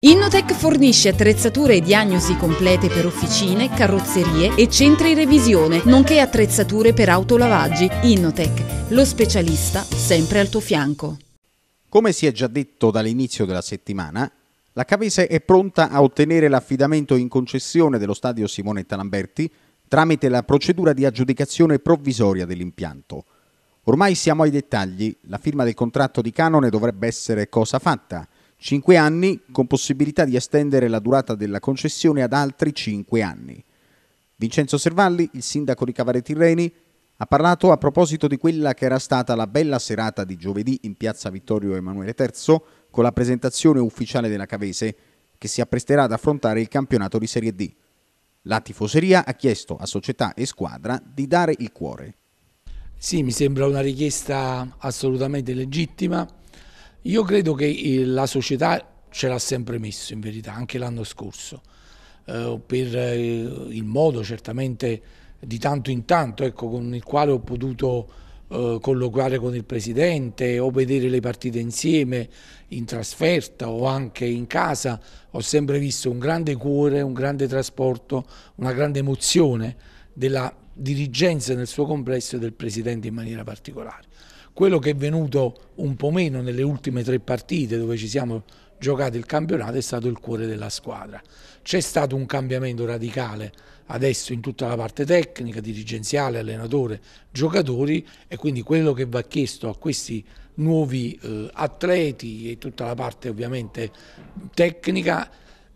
Innotech fornisce attrezzature e diagnosi complete per officine, carrozzerie e centri revisione, nonché attrezzature per autolavaggi. Innotech, lo specialista sempre al tuo fianco. Come si è già detto dall'inizio della settimana, la Cavese è pronta a ottenere l'affidamento in concessione dello stadio Simonetta Lamberti tramite la procedura di aggiudicazione provvisoria dell'impianto. Ormai siamo ai dettagli, la firma del contratto di canone dovrebbe essere cosa fatta – 5 anni con possibilità di estendere la durata della concessione ad altri 5 anni. Vincenzo Servalli, il sindaco di Cavare Tirreni, ha parlato a proposito di quella che era stata la bella serata di giovedì in piazza Vittorio Emanuele III con la presentazione ufficiale della Cavese che si appresterà ad affrontare il campionato di Serie D. La tifoseria ha chiesto a società e squadra di dare il cuore. Sì, mi sembra una richiesta assolutamente legittima io credo che eh, la società ce l'ha sempre messo in verità, anche l'anno scorso, eh, per eh, il modo certamente di tanto in tanto ecco, con il quale ho potuto colloquiare con il Presidente o vedere le partite insieme in trasferta o anche in casa, ho sempre visto un grande cuore, un grande trasporto, una grande emozione della dirigenza nel suo complesso e del Presidente in maniera particolare. Quello che è venuto un po' meno nelle ultime tre partite dove ci siamo giocati il campionato è stato il cuore della squadra. C'è stato un cambiamento radicale adesso in tutta la parte tecnica, dirigenziale, allenatore, giocatori e quindi quello che va chiesto a questi nuovi eh, atleti e tutta la parte ovviamente tecnica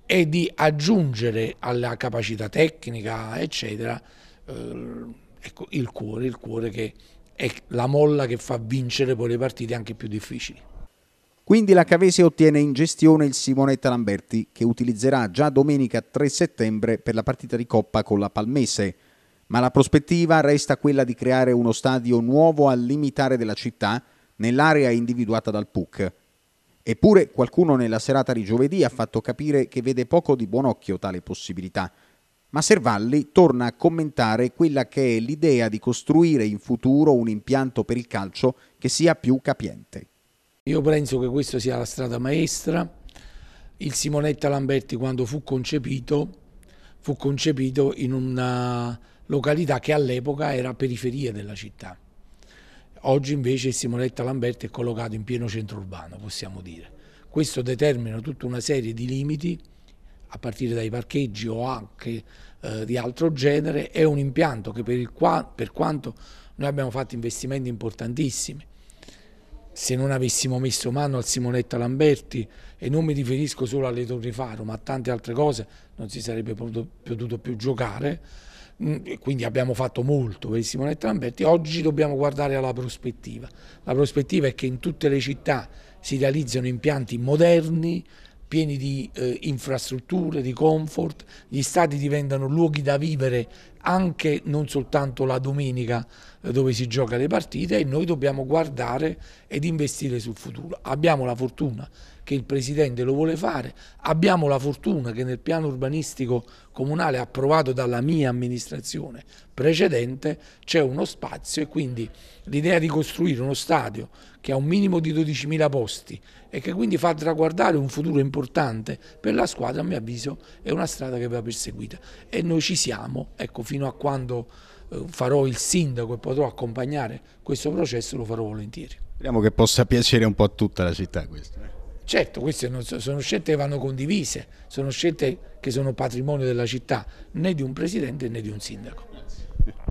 è di aggiungere alla capacità tecnica eccetera eh, ecco, il cuore, il cuore che è la molla che fa vincere poi le partite anche più difficili. Quindi la Cavese ottiene in gestione il Simonetta Lamberti che utilizzerà già domenica 3 settembre per la partita di Coppa con la Palmese. Ma la prospettiva resta quella di creare uno stadio nuovo al limitare della città nell'area individuata dal PUC. Eppure qualcuno nella serata di giovedì ha fatto capire che vede poco di buon occhio tale possibilità ma Servalli torna a commentare quella che è l'idea di costruire in futuro un impianto per il calcio che sia più capiente. Io penso che questa sia la strada maestra. Il Simonetta Lamberti quando fu concepito fu concepito in una località che all'epoca era periferia della città. Oggi invece il Simonetta Lamberti è collocato in pieno centro urbano, possiamo dire. Questo determina tutta una serie di limiti a partire dai parcheggi o anche eh, di altro genere, è un impianto che per, qua, per quanto noi abbiamo fatto investimenti importantissimi, se non avessimo messo mano al Simonetta Lamberti, e non mi riferisco solo alle Torri Faro, ma a tante altre cose, non si sarebbe potuto, potuto più giocare, mm, quindi abbiamo fatto molto per Simonetta Lamberti, oggi dobbiamo guardare alla prospettiva. La prospettiva è che in tutte le città si realizzano impianti moderni, pieni di eh, infrastrutture, di comfort, gli stati diventano luoghi da vivere anche non soltanto la domenica eh, dove si gioca le partite e noi dobbiamo guardare ed investire sul futuro. Abbiamo la fortuna che il Presidente lo vuole fare, abbiamo la fortuna che nel piano urbanistico comunale approvato dalla mia amministrazione precedente c'è uno spazio e quindi l'idea di costruire uno stadio che ha un minimo di 12.000 posti e che quindi fa traguardare un futuro importante per la squadra a mio avviso è una strada che va perseguita e noi ci siamo, ecco, fino a quando eh, farò il sindaco e potrò accompagnare questo processo lo farò volentieri. Speriamo che possa piacere un po' a tutta la città questo. Eh? Certo, queste sono scelte che vanno condivise, sono scelte che sono patrimonio della città, né di un presidente né di un sindaco.